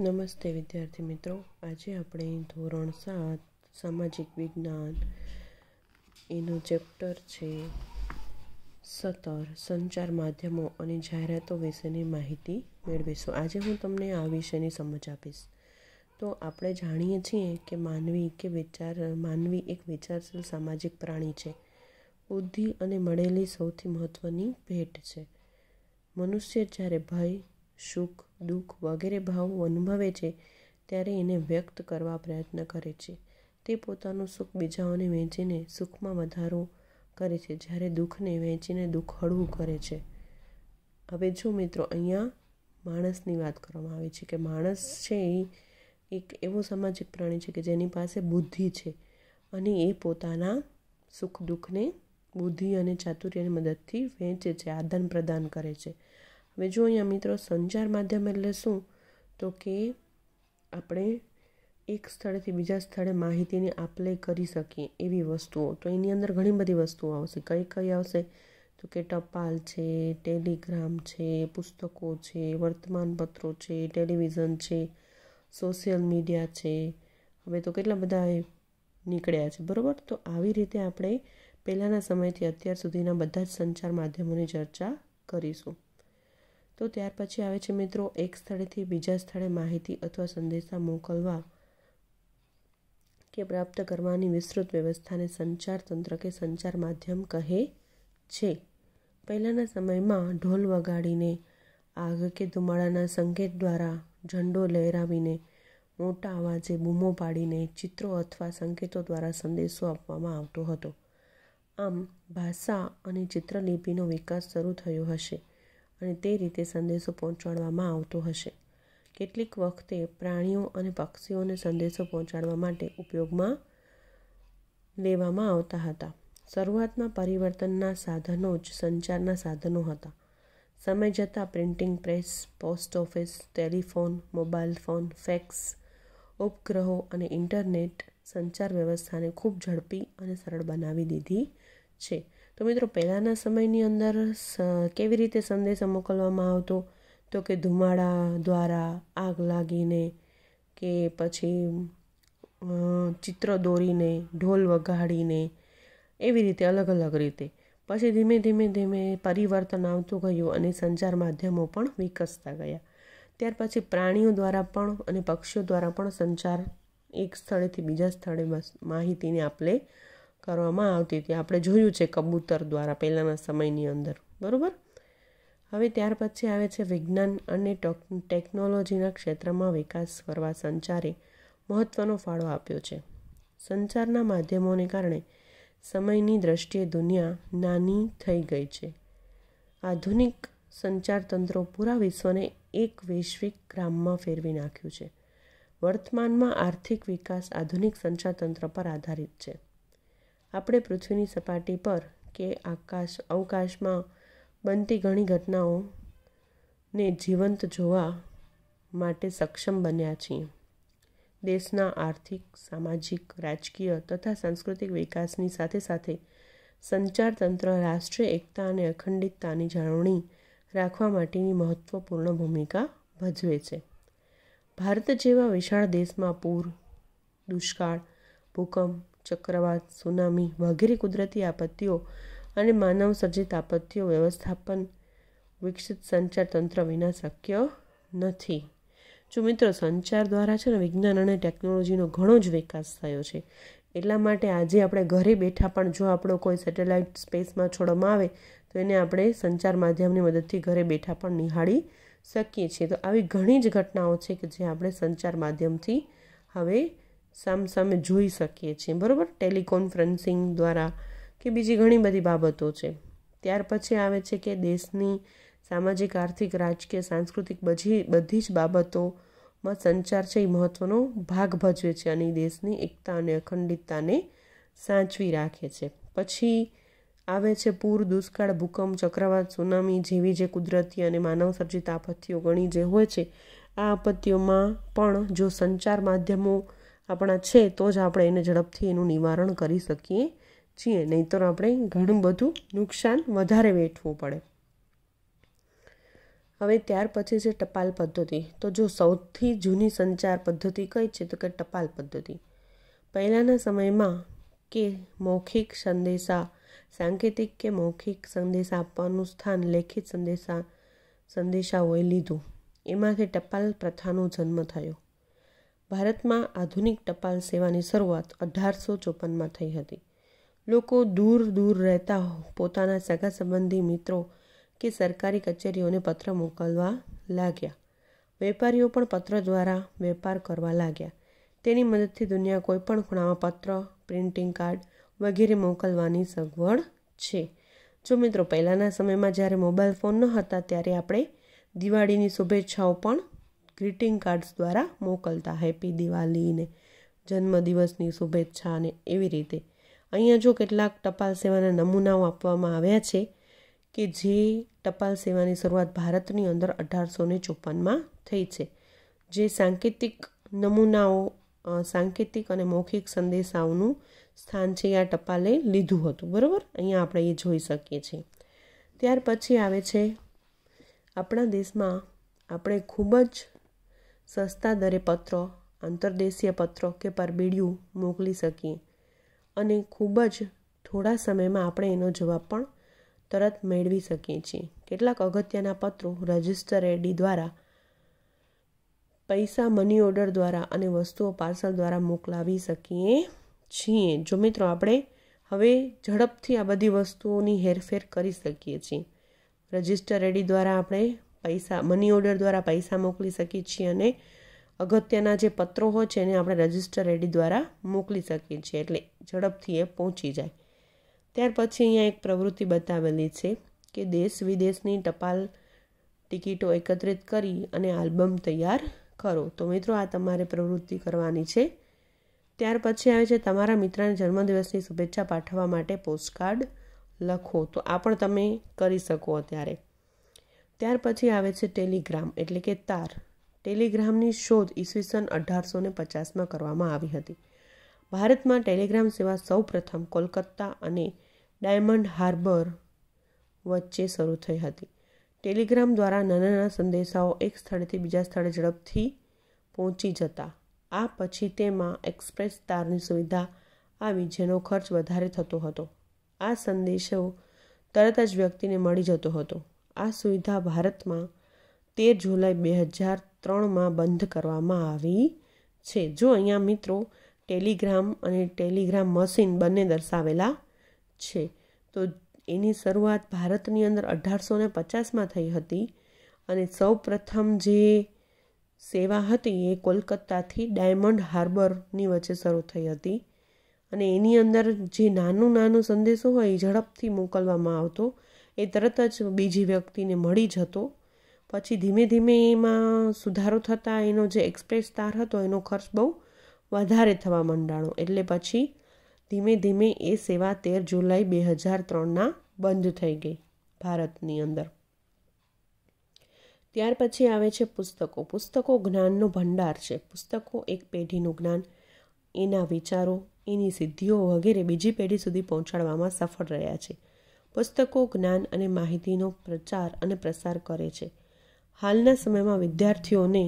નમસ્તે વિદ્યાર્થી મિત્રો આજે આપણે ધોરણ સાત સામાજિક વિજ્ઞાન એનું ચેપ્ટર છે સત્તર સંચાર માધ્યમો અને જાહેરાતો વિશેની માહિતી મેળવીશું આજે હું તમને આ વિશેની સમજ આપીશ તો આપણે જાણીએ છીએ કે માનવી કે વિચાર માનવી એક વિચારશીલ સામાજિક પ્રાણી છે બુદ્ધિ અને મળેલી સૌથી મહત્ત્વની ભેટ છે મનુષ્ય જ્યારે ભય સુખ દુઃખ વગેરે ભાવો અનુભવે છે ત્યારે એને વ્યક્ત કરવા પ્રયત્ન કરે છે તે પોતાનું સુખ બીજાઓને વહેંચીને સુખમાં વધારો કરે છે જ્યારે દુઃખને વહેંચીને દુઃખ હળવું કરે છે હવે જો મિત્રો અહીંયા માણસની વાત કરવામાં આવે છે કે માણસ છે એ એક એવો સામાજિક પ્રાણી છે કે જેની પાસે બુદ્ધિ છે અને એ પોતાના સુખ દુઃખને બુદ્ધિ અને ચાતુર્યની મદદથી વહેંચે છે આદાન પ્રદાન કરે છે હવે જો અહીંયા મિત્રો સંચાર માધ્યમ એટલે શું તો કે આપણે એક સ્થળેથી બીજા સ્થળે માહિતીની આપ લે કરી શકીએ એવી વસ્તુઓ તો એની અંદર ઘણી બધી વસ્તુઓ આવશે કઈ કઈ આવશે તો કે ટપાલ છે ટેલિગ્રામ છે પુસ્તકો છે વર્તમાનપત્રો છે ટેલિવિઝન છે સોશિયલ મીડિયા છે હવે તો કેટલા બધા નીકળ્યા છે બરાબર તો આવી રીતે આપણે પહેલાંના સમયથી અત્યાર સુધીના બધા જ સંચાર માધ્યમોની ચર્ચા કરીશું તો ત્યાર પછી આવે છે મિત્રો એક સ્થળેથી બીજા સ્થળે માહિતી અથવા સંદેશા મોકલવા કે પ્રાપ્ત કરવાની વિસ્તૃત વ્યવસ્થાને સંચાર તંત્ર કે સંચાર માધ્યમ કહે છે પહેલાંના સમયમાં ઢોલ વગાડીને આગ કે ધુમાડાના સંકેત દ્વારા ઝંડો લહેરાવીને મોટા અવાજે બૂમો પાડીને ચિત્રો અથવા સંકેતો દ્વારા સંદેશો આપવામાં આવતો હતો આમ ભાષા અને ચિત્રલિપિનો વિકાસ શરૂ થયો હશે અને તે રીતે સંદેશો પહોંચાડવામાં આવતો હશે કેટલીક વખતે પ્રાણીઓ અને પક્ષીઓને સંદેશો પહોંચાડવા માટે ઉપયોગમાં લેવામાં આવતા હતા શરૂઆતમાં પરિવર્તનના સાધનો જ સંચારના સાધનો હતા સમય જતાં printing press post office telephone mobile phone fax ઉપગ્રહો અને ઇન્ટરનેટ સંચાર વ્યવસ્થાને ખૂબ ઝડપી અને સરળ બનાવી દીધી છે તો મિત્રો પહેલાંના સમયની અંદર કેવી રીતે સંદેશો મોકલવામાં આવતો તો કે ધુમાડા દ્વારા આગ લાગીને કે પછી ચિત્ર દોરીને ઢોલ વગાડીને એવી રીતે અલગ અલગ રીતે પછી ધીમે ધીમે ધીમે પરિવર્તન આવતું ગયું અને સંચાર માધ્યમો પણ વિકસતા ગયા ત્યાર પછી પ્રાણીઓ દ્વારા પણ અને પક્ષીઓ દ્વારા પણ સંચાર એક સ્થળેથી બીજા સ્થળે માહિતીને આપણે કરવામાં આવતી હતી આપણે જોયું છે કબૂતર દ્વારા પહેલાંના સમયની અંદર બરાબર હવે ત્યાર પછી આવે છે વિજ્ઞાન અને ટેકનોલોજીના ક્ષેત્રમાં વિકાસ કરવા સંચારે મહત્ત્વનો ફાળો આપ્યો છે સંચારના માધ્યમોને કારણે સમયની દ્રષ્ટિએ દુનિયા નાની થઈ ગઈ છે આધુનિક સંચાર તંત્રો પૂરા વિશ્વને એક વૈશ્વિક ગ્રામમાં ફેરવી નાખ્યું છે વર્તમાનમાં આર્થિક વિકાસ આધુનિક સંચાર તંત્ર પર આધારિત છે આપણે પૃથ્વીની સપાટી પર કે આકાશ અવકાશમાં બનતી ઘણી ઘટનાઓને જીવંત જોવા માટે સક્ષમ બન્યા છીએ દેશના આર્થિક સામાજિક રાજકીય તથા સાંસ્કૃતિક વિકાસની સાથે સાથે સંચાર તંત્ર રાષ્ટ્રીય એકતા અને અખંડિતતાની જાળવણી રાખવા માટેની મહત્વપૂર્ણ ભૂમિકા ભજવે છે ભારત જેવા વિશાળ દેશમાં પૂર દુષ્કાળ ભૂકંપ ચક્રવાત સુનામી વગેરે કુદરતી આપત્તિઓ અને માનવ સર્જિત આપત્તિઓ વ્યવસ્થાપન વિકસિત સંચાર તંત્ર વિના શક્ય નથી જો મિત્રો સંચાર દ્વારા છે ને વિજ્ઞાન અને ટેકનોલોજીનો ઘણો જ વિકાસ થયો છે એટલા માટે આજે આપણે ઘરે બેઠા પણ જો આપણો કોઈ સેટેલાઇટ સ્પેસમાં છોડવામાં આવે તો એને આપણે સંચાર માધ્યમની મદદથી ઘરે બેઠા પણ નિહાળી શકીએ છીએ તો આવી ઘણી જ ઘટનાઓ છે કે જે આપણે સંચાર માધ્યમથી હવે સામસામે જોઈ શકીએ છીએ બરાબર ટેલિકોન્ફરન્સિંગ દ્વારા કે બીજી ઘણી બધી બાબતો છે ત્યાર પછી આવે છે કે દેશની સામાજિક આર્થિક રાજકીય સાંસ્કૃતિક બધી બધી જ બાબતોમાં સંચાર છે એ મહત્ત્વનો ભાગ ભજવે છે અને દેશની એકતા અને અખંડિતતાને સાચવી રાખે છે પછી આવે છે પૂર દુષ્કાળ ભૂકંપ ચક્રવાત સુનામી જેવી જે કુદરતી અને માનવ સર્જિત આપત્તિઓ ઘણી જે હોય છે આ આપત્તિઓમાં પણ જો સંચાર માધ્યમો આપણા છે તો જ આપણે એને ઝડપથી એનું નિવારણ કરી શકીએ છીએ નહીંતર આપણે ઘણું બધું નુકસાન વધારે વેઠવું પડે હવે ત્યાર પછી છે ટપાલ પદ્ધતિ તો જો સૌથી જૂની સંચાર પદ્ધતિ કઈ છે તો કે ટપાલ પદ્ધતિ પહેલાંના સમયમાં કે મૌખિક સંદેશા સાંકેતિક કે મૌખિક સંદેશા આપવાનું સ્થાન લેખિત સંદેશા સંદેશાઓએ લીધું એમાંથી ટપાલ પ્રથાનો જન્મ થયો ભારતમાં આધુનિક ટપાલ સેવાની શરૂઆત અઢારસો ચોપનમાં થઈ હતી લોકો દૂર દૂર રહેતા પોતાના સગા સંબંધી મિત્રો કે સરકારી કચેરીઓને પત્ર મોકલવા લાગ્યા વેપારીઓ પણ પત્ર દ્વારા વેપાર કરવા લાગ્યા તેની મદદથી દુનિયા કોઈપણ ખૂણામાં પત્ર પ્રિન્ટિંગ કાર્ડ વગેરે મોકલવાની સગવડ છે જો મિત્રો પહેલાંના સમયમાં જ્યારે મોબાઈલ ફોન ન હતા ત્યારે આપણે દિવાળીની શુભેચ્છાઓ પણ ગ્રીટિંગ કાર્ડ્સ દ્વારા મોકલતા હેપી દિવાળીને જન્મદિવસની શુભેચ્છા અને એવી રીતે અહીંયા જો કેટલાક ટપાલ સેવાના નમૂનાઓ આપવામાં આવ્યા છે કે જે ટપાલ સેવાની શરૂઆત ભારતની અંદર અઢારસો ને ચોપનમાં થઈ છે જે સાંકેતિક નમૂનાઓ સાંકેતિક અને મૌખિક સંદેશાઓનું સ્થાન છે આ ટપાલે લીધું હતું બરાબર અહીંયા આપણે એ જોઈ શકીએ છીએ ત્યાર પછી આવે છે આપણા દેશમાં આપણે ખૂબ જ સસ્તા દરે પત્રો આંતરદેશીય પત્રો કે પરબીડિયું મોકલી શકીએ અને ખૂબ જ થોડા સમયમાં આપણે એનો જવાબ પણ તરત મેળવી શકીએ છીએ કેટલાક અગત્યના પત્રો રજિસ્ટર એડી દ્વારા પૈસા મની ઓર્ડર દ્વારા અને વસ્તુઓ પાર્સલ દ્વારા મોકલાવી શકીએ છીએ જો મિત્રો આપણે હવે ઝડપથી આ બધી વસ્તુઓની હેરફેર કરી શકીએ છીએ રજિસ્ટર એડી દ્વારા આપણે પૈસા મની ઓર્ડર દ્વારા પૈસા મોકલી શકીએ છીએ અને અગત્યના જે પત્રો હોય છે એને આપણે રજિસ્ટર એડી દ્વારા મોકલી શકીએ છીએ એટલે ઝડપથી એ પહોંચી જાય ત્યાર પછી અહીંયા એક પ્રવૃત્તિ બતાવેલી છે કે દેશ વિદેશની ટપાલ ટિકિટો એકત્રિત કરી અને આલ્બમ તૈયાર કરો તો મિત્રો આ તમારે પ્રવૃત્તિ કરવાની છે ત્યાર પછી આવે છે તમારા મિત્રને જન્મદિવસની શુભેચ્છા પાઠવવા માટે પોસ્ટકાર્ડ લખો તો આ પણ તમે કરી શકો અત્યારે ત્યાર પછી આવે છે ટેલિગ્રામ એટલે કે તાર ટેલિગ્રામની શોધ ઈસવીસન અઢારસો ને પચાસમાં કરવામાં આવી હતી ભારતમાં ટેલિગ્રામ સેવા સૌપ્રથમ કોલકાતા અને ડાયમંડ હાર્બર વચ્ચે શરૂ થઈ હતી ટેલિગ્રામ દ્વારા નાના નાના સંદેશાઓ એક સ્થળેથી બીજા સ્થળે ઝડપથી પહોંચી જતા આ પછી તેમાં એક્સપ્રેસ તારની સુવિધા આવી જેનો ખર્ચ વધારે થતો હતો આ સંદેશો તરત જ વ્યક્તિને મળી જતો હતો આ સુવિધા ભારતમાં તેર જુલાઈ બે હજાર ત્રણમાં બંધ કરવામાં આવી છે જો અહીંયા મિત્રો ટેલિગ્રામ અને ટેલિગ્રામ મશીન બંને દર્શાવેલા છે તો એની શરૂઆત ભારતની અંદર અઢારસો ને પચાસમાં થઈ હતી અને સૌ પ્રથમ જે સેવા હતી એ કોલકત્તાથી ડાયમંડ હાર્બરની વચ્ચે શરૂ થઈ હતી અને એની અંદર જે નાનું નાનું સંદેશો હોય એ ઝડપથી મોકલવામાં આવતો એ તરત જ બીજી વ્યક્તિને મળી જતો પછી ધીમે ધીમે એમાં સુધારો થતાં એનો જે એક્સપ્રેસ તાર હતો એનો ખર્ચ બહુ વધારે થવા મંડાણો એટલે પછી ધીમે ધીમે એ સેવા તેર જુલાઈ બે હજાર ત્રણના બંધ થઈ ગઈ ભારતની અંદર ત્યાર પછી આવે છે પુસ્તકો પુસ્તકો જ્ઞાનનો ભંડાર છે પુસ્તકો એક પેઢીનું જ્ઞાન એના વિચારો એની સિદ્ધિઓ વગેરે બીજી પેઢી સુધી પહોંચાડવામાં સફળ રહ્યા છે પુસ્તકો જ્ઞાન અને માહિતીનો પ્રચાર અને પ્રસાર કરે છે હાલના સમયમાં વિદ્યાર્થીઓને